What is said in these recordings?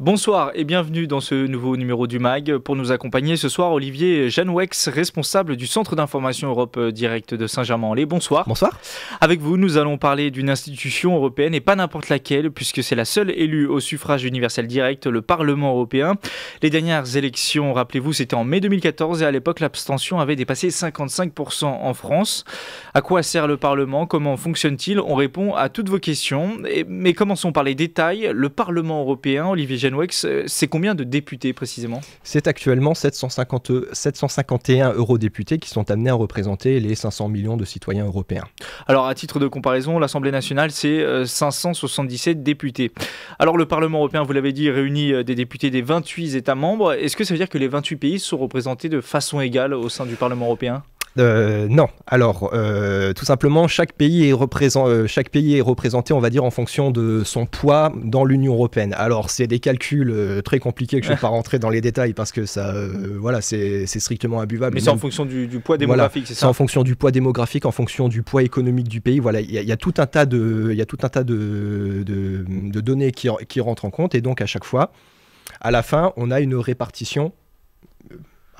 Bonsoir et bienvenue dans ce nouveau numéro du MAG. Pour nous accompagner ce soir, Olivier Janouex, responsable du Centre d'information Europe euh, Direct de Saint-Germain-en-Laye. Bonsoir. Bonsoir. Avec vous, nous allons parler d'une institution européenne et pas n'importe laquelle, puisque c'est la seule élue au suffrage universel direct, le Parlement européen. Les dernières élections, rappelez-vous, c'était en mai 2014 et à l'époque, l'abstention avait dépassé 55% en France. À quoi sert le Parlement Comment fonctionne-t-il On répond à toutes vos questions. Mais commençons par les détails. Le Parlement européen, Olivier euh, c'est combien de députés précisément C'est actuellement 750, 751 eurodéputés qui sont amenés à représenter les 500 millions de citoyens européens. Alors à titre de comparaison, l'Assemblée nationale, c'est 577 euh, députés. Alors le Parlement européen, vous l'avez dit, réunit euh, des députés des 28 États membres. Est-ce que ça veut dire que les 28 pays sont représentés de façon égale au sein du Parlement européen euh, non. Alors, euh, tout simplement, chaque pays, est euh, chaque pays est représenté, on va dire, en fonction de son poids dans l'Union européenne. Alors, c'est des calculs très compliqués que je ne vais ah. pas rentrer dans les détails parce que ça, voilà, c'est strictement imbuvable. Mais c'est en fonction du, poids démographique, c'est ça C'est en fonction du poids démographique, en fonction du poids économique du pays. Voilà, il y, a tout un tas de, il tout un tas de, données qui, qui rentrent en compte et donc à chaque fois, à la fin, on a une répartition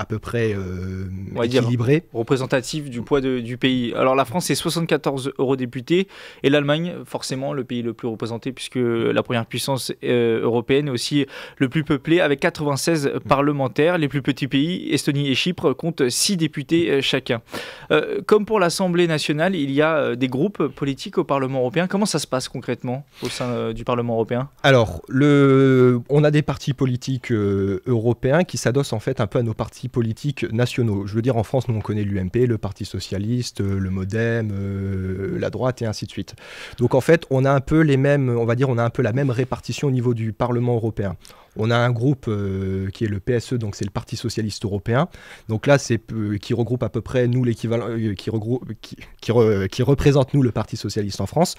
à peu près euh, équilibré. représentatif du poids du pays. Alors la France est 74 eurodéputés et l'Allemagne, forcément, le pays le plus représenté puisque la première puissance euh, européenne est aussi le plus peuplé avec 96 mm. parlementaires. Les plus petits pays, Estonie et Chypre, comptent 6 députés euh, chacun. Euh, comme pour l'Assemblée nationale, il y a des groupes politiques au Parlement européen. Comment ça se passe concrètement au sein du Parlement européen Alors, on a des partis politiques européens qui s'adossent en fait un peu à nos partis politiques nationaux. Je veux dire, en France, nous, on connaît l'UMP, le Parti Socialiste, euh, le Modem, euh, la droite, et ainsi de suite. Donc, en fait, on a un peu les mêmes, on va dire, on a un peu la même répartition au niveau du Parlement européen. On a un groupe euh, qui est le PSE, donc c'est le Parti Socialiste Européen. Donc là, c'est euh, qui regroupe à peu près nous l'équivalent, euh, qui, regroupe, représente nous le Parti Socialiste en France.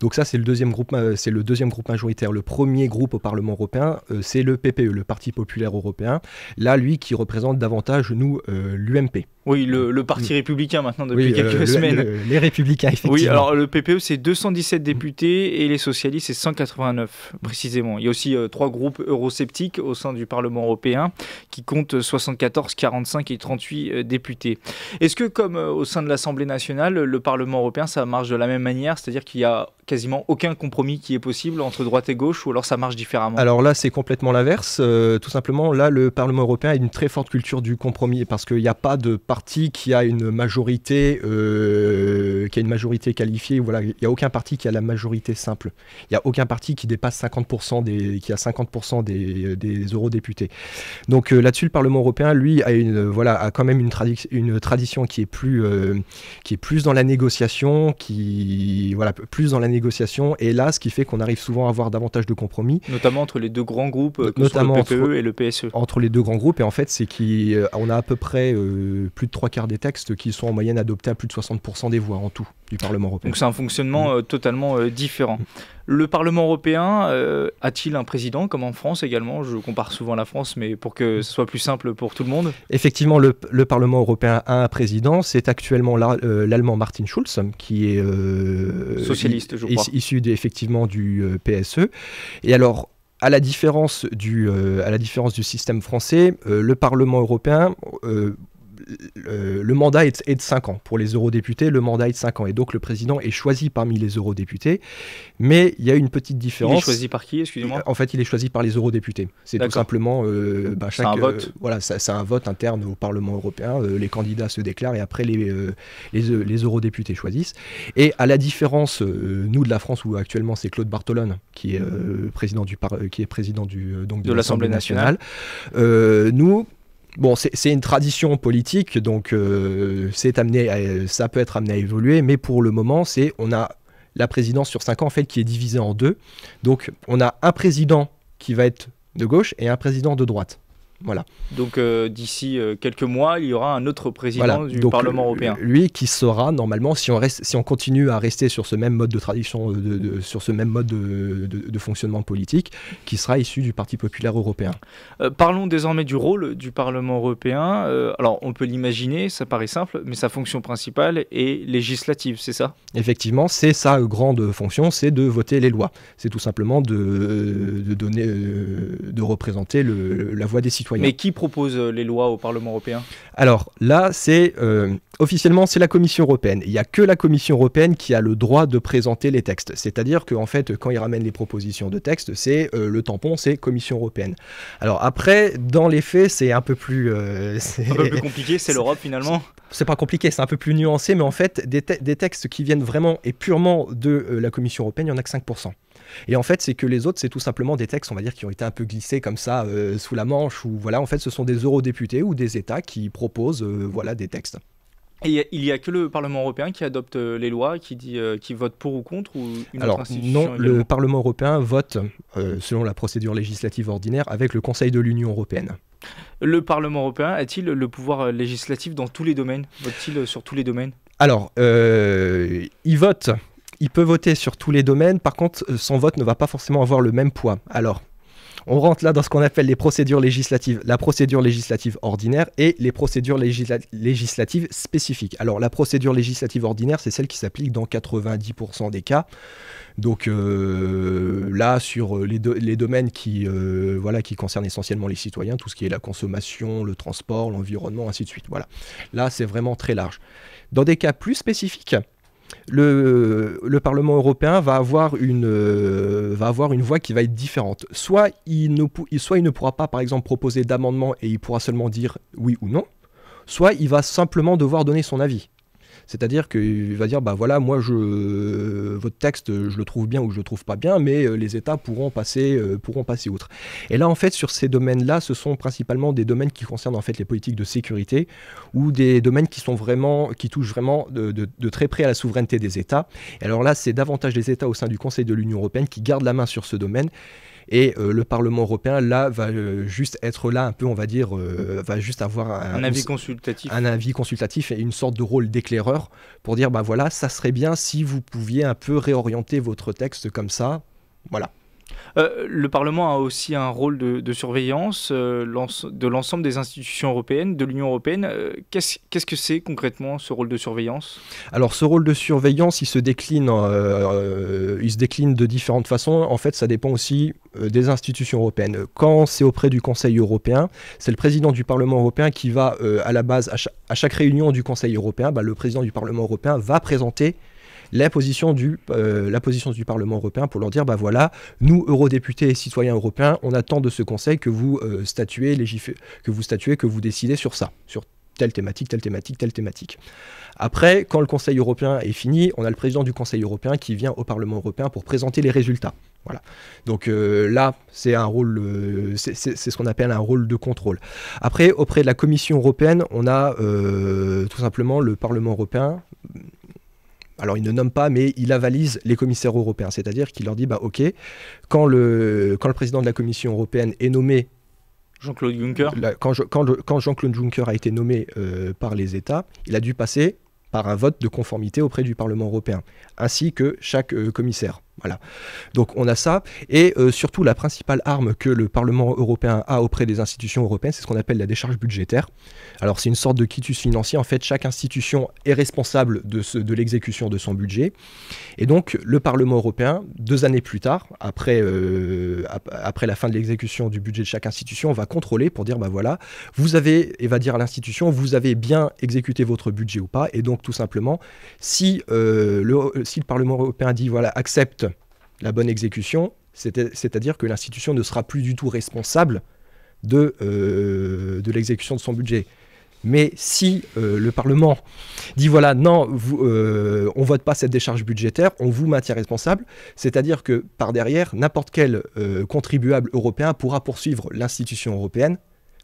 Donc ça, c'est le deuxième groupe, c'est le deuxième groupe majoritaire. Le premier groupe au Parlement européen, c'est le PPE, le Parti Populaire Européen. Là, lui, qui représente davantage nous l'UMP. Oui, le, Parti mm. républicain maintenant depuis quelques euh, semaines. les républicains, effectivement. Oui, alors le PPE, c'est 217 députés et les socialistes, c'est 189 mm. précisément. Il y a aussi euh, trois groupes eurosceptiques au sein du Parlement européen qui comptent 74, 45 et 38 euh, députés. Est-ce que, comme au sein de l'Assemblée nationale, le Parlement européen, ça marche de la même manière C'est-à-dire qu'il y a quasiment aucun compromis qui est possible entre droite et gauche ou alors ça marche différemment Alors là, c'est complètement l'inverse. tout simplement, là, le Parlement européen a une très forte culture du compromis parce qu'il n'y a pas de parti qui a une majorité, euh, qui a une majorité qualifiée. Voilà, il n'y a aucun parti qui a la majorité simple. Il n'y a aucun parti qui dépasse 50% des, qui a 50% des, des eurodéputés. Donc euh, là-dessus, le Parlement européen, lui, a une, voilà, a quand même une, une tradition qui est plus, euh, qui est plus dans la négociation, qui, voilà, plus dans la négociation. Et là, ce qui fait qu'on arrive souvent à avoir davantage de compromis, notamment entre les deux grands groupes, notamment le PPE e e et le PSE. Entre les deux grands groupes, et en fait, c'est qu'on a à peu près plus de trois quarts des textes qui sont en moyenne adoptés à plus de 60% des voix en tout du Parlement européen. Donc c'est un fonctionnement mm. euh, totalement euh, différent. Le Parlement européen euh, a-t-il un président comme en France également Je compare souvent la France, mais pour que ce soit plus simple pour tout le monde. Effectivement, le, Parlement européen a un président. C'est actuellement l'Allemand Martin Schulz, qui est socialiste, je crois. issu effectivement du PSE. Et alors, à la différence du, à la différence du système français, le Parlement européen, le, mandat est, de 5 ans. Pour les eurodéputés, le mandat est de 5 ans. Et donc le président est choisi parmi les eurodéputés. Mais il y a une petite différence. Il est choisi par qui, excusez-moi En fait, il est choisi par les eurodéputés. C'est tout simplement. Euh, un euh, vote Voilà, c'est un vote interne au Parlement européen. Euh, les candidats se déclarent et après les, euh, les, eurodéputés choisissent. Et à la différence, nous, de la France, où actuellement c'est Claude Bartolone qui est, président, du qui est président du, donc, de, l'Assemblée nationale, nationale nous, Bon, c'est une tradition politique, donc euh, c'est amené à, ça peut être amené à évoluer, mais pour le moment, c'est on a la présidence sur cinq ans en fait qui est divisée en deux. Donc on a un président qui va être de gauche et un président de droite. Voilà. Donc euh, d'ici euh, quelques mois, il y aura un autre président du Parlement euh, européen. Lui qui sera normalement, si on, reste, si on continue à rester sur ce même mode de tradition, de, sur ce même mode de, fonctionnement politique, qui sera issu du Parti populaire européen. parlons désormais du rôle du Parlement européen. alors on peut l'imaginer, ça paraît simple, mais sa fonction principale est législative, c'est ça Effectivement, c'est sa grande fonction, c'est de voter les lois. C'est tout simplement de, donner, de représenter la voix des citoyens. Mais qui propose euh, les lois au Parlement européen Alors là, c'est euh, officiellement c'est la Commission européenne. Il n'y a que la Commission européenne qui a le droit de présenter les textes. C'est-à-dire qu'en en fait, quand ils ramènent les propositions de texte, c'est euh, le tampon, c'est Commission européenne. Alors après, dans les faits, c'est un peu plus un peu plus compliqué. C'est l'Europe finalement. C'est pas compliqué, c'est un peu plus nuancé, mais en fait, des, textes qui viennent vraiment et purement de la Commission européenne, il n'y en a que 5%. Et en fait, c'est que les autres, c'est tout simplement des textes, on va dire, qui ont été un peu glissés comme ça euh, sous la manche, ou voilà, en fait, ce sont des eurodéputés ou des États qui proposent euh, voilà, des textes. Et il n'y a, que le Parlement européen qui adopte euh, les lois, qui, dit, qui vote pour ou contre ou une Alors, institution non, le Parlement européen vote, selon la procédure législative ordinaire, avec le Conseil de l'Union européenne. Le Parlement européen a-t-il le pouvoir législatif dans tous les domaines Vote-t-il sur tous les domaines Alors, il vote il peut voter sur tous les domaines, par contre, euh, son vote ne va pas forcément avoir le même poids. Alors, on rentre là dans ce qu'on appelle les procédures législatives, la procédure législative ordinaire et les procédures législatives spécifiques. Alors la procédure législative ordinaire, c'est celle qui s'applique dans 90% des cas. Donc euh, là, sur euh, les, domaines qui, voilà, qui concernent essentiellement les citoyens, tout ce qui est la consommation, le transport, l'environnement, ainsi de suite. Voilà. Là, c'est vraiment très large. Dans des cas plus spécifiques, le, Parlement européen va avoir, une, euh, va avoir une voix qui va être différente. Soit il, ne, soit il ne pourra pas, par exemple, proposer d'amendement et il pourra seulement dire oui ou non, soit il va simplement devoir donner son avis. C'est-à-dire qu'il va dire, bah voilà, moi, je, votre texte, je le trouve bien ou je le trouve pas bien, mais euh, les États pourront passer, euh, pourront passer outre. Et là, en fait, sur ces domaines-là, ce sont principalement des domaines qui concernent en fait les politiques de sécurité ou des domaines qui sont vraiment, qui touchent vraiment de, de très près à la souveraineté des États. Et alors là, c'est davantage les États au sein du Conseil de l'Union européenne qui gardent la main sur ce domaine. Et euh, le Parlement européen, là, va euh, juste être là, un peu, on va dire, euh, va juste avoir un, avis consultatif. Un avis consultatif et une sorte de rôle d'éclaireur pour dire, bah voilà, ça serait bien si vous pouviez un peu réorienter votre texte comme ça. Voilà. Euh, le Parlement a aussi un rôle de, surveillance euh, de l'ensemble des institutions européennes, de l'Union européenne. Euh, qu'est-ce que c'est concrètement ce rôle de surveillance Alors ce rôle de surveillance, il se décline, il se décline de différentes façons. En fait, ça dépend aussi des institutions européennes. Quand c'est auprès du Conseil européen, c'est le président du Parlement européen qui va à la base à chaque, réunion du Conseil européen, bah, le président du Parlement européen va présenter la position du, euh, la position du Parlement européen pour leur dire, bah voilà, nous, eurodéputés et citoyens européens, on attend de ce Conseil que vous euh, statuez, légif... que vous statuez, que vous décidez sur ça, sur telle thématique, telle thématique, telle thématique. Après, quand le Conseil européen est fini, on a le président du Conseil européen qui vient au Parlement européen pour présenter les résultats. Voilà. Donc euh, là, c'est un rôle, c'est ce qu'on appelle un rôle de contrôle. Après, auprès de la Commission européenne, on a tout simplement le Parlement européen, alors il ne nomme pas, mais il avalise les commissaires européens, c'est-à-dire qu'il leur dit, bah ok, quand le, quand le président de la Commission européenne est nommé Jean-Claude Juncker Quand, Jean-Claude Juncker a été nommé euh, par les États, il a dû passer par un vote de conformité auprès du Parlement européen, ainsi que chaque euh, commissaire. Voilà. Donc on a ça. Et euh, surtout, la principale arme que le Parlement européen a auprès des institutions européennes, c'est ce qu'on appelle la décharge budgétaire. Alors c'est une sorte de quitus financier. En fait, chaque institution est responsable de, de l'exécution de son budget. Et donc le Parlement européen, deux années plus tard, après, euh, après la fin de l'exécution du budget de chaque institution, va contrôler pour dire, ben voilà, vous avez, et va dire à l'institution, vous avez bien exécuté votre budget ou pas. Et donc tout simplement, si, euh, le, si le Parlement européen dit, voilà, accepte la bonne exécution, c'est-à-dire que l'institution ne sera plus du tout responsable de, euh, l'exécution de son budget. Mais si euh, le Parlement dit voilà, non, vous, euh, on ne vote pas cette décharge budgétaire, on vous maintient responsable, c'est-à-dire que par derrière, n'importe quel contribuable européen pourra poursuivre l'institution européenne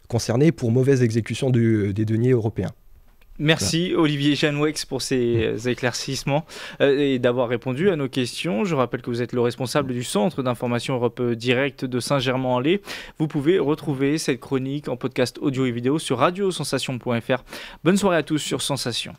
concernée pour mauvaise exécution des deniers européens. Merci Olivier Chanwex pour ces mm. euh, éclaircissements euh, et d'avoir répondu à nos questions. Je rappelle que vous êtes le responsable mm. du Centre d'information Europe euh, Direct de Saint-Germain-en-Laye. Vous pouvez retrouver cette chronique en podcast audio et vidéo sur radiosensation.fr. Bonne soirée à tous sur Sensation.